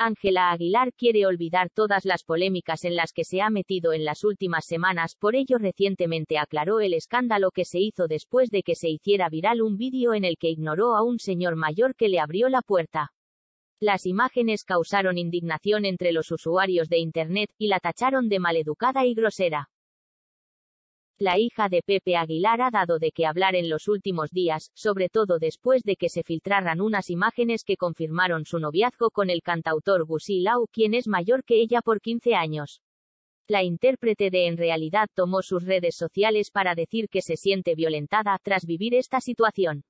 Ángela Aguilar quiere olvidar todas las polémicas en las que se ha metido en las últimas semanas, por ello recientemente aclaró el escándalo que se hizo después de que se hiciera viral un vídeo en el que ignoró a un señor mayor que le abrió la puerta. Las imágenes causaron indignación entre los usuarios de Internet, y la tacharon de maleducada y grosera. La hija de Pepe Aguilar ha dado de qué hablar en los últimos días, sobre todo después de que se filtraran unas imágenes que confirmaron su noviazgo con el cantautor Gusi Lau, quien es mayor que ella por 15 años. La intérprete de En realidad tomó sus redes sociales para decir que se siente violentada tras vivir esta situación.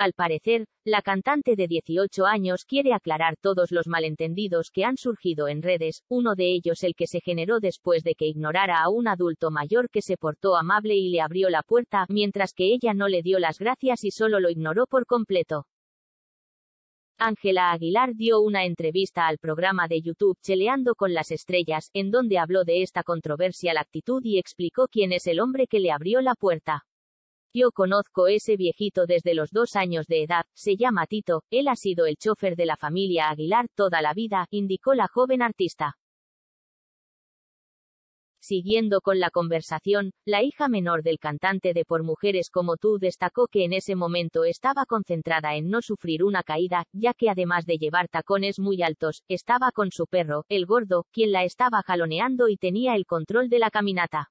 Al parecer, la cantante de 18 años quiere aclarar todos los malentendidos que han surgido en redes, uno de ellos el que se generó después de que ignorara a un adulto mayor que se portó amable y le abrió la puerta, mientras que ella no le dio las gracias y solo lo ignoró por completo. Ángela Aguilar dio una entrevista al programa de YouTube Cheleando con las Estrellas, en donde habló de esta controversial actitud y explicó quién es el hombre que le abrió la puerta. Yo conozco ese viejito desde los dos años de edad, se llama Tito, él ha sido el chofer de la familia Aguilar toda la vida, indicó la joven artista. Siguiendo con la conversación, la hija menor del cantante de Por Mujeres como tú destacó que en ese momento estaba concentrada en no sufrir una caída, ya que además de llevar tacones muy altos, estaba con su perro, el gordo, quien la estaba jaloneando y tenía el control de la caminata.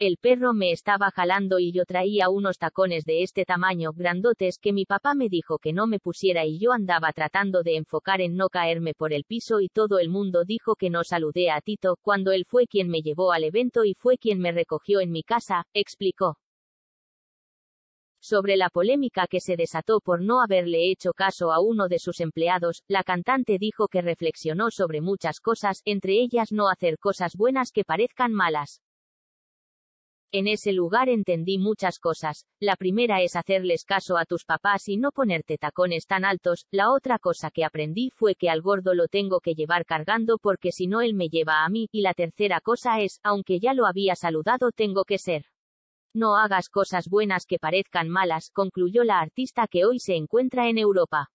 El perro me estaba jalando y yo traía unos tacones de este tamaño, grandotes, que mi papá me dijo que no me pusiera y yo andaba tratando de enfocar en no caerme por el piso y todo el mundo dijo que no saludé a Tito, cuando él fue quien me llevó al evento y fue quien me recogió en mi casa, explicó. Sobre la polémica que se desató por no haberle hecho caso a uno de sus empleados, la cantante dijo que reflexionó sobre muchas cosas, entre ellas no hacer cosas buenas que parezcan malas. En ese lugar entendí muchas cosas, la primera es hacerles caso a tus papás y no ponerte tacones tan altos, la otra cosa que aprendí fue que al gordo lo tengo que llevar cargando porque si no él me lleva a mí, y la tercera cosa es, aunque ya lo había saludado, tengo que ser. No hagas cosas buenas que parezcan malas, concluyó la artista que hoy se encuentra en Europa.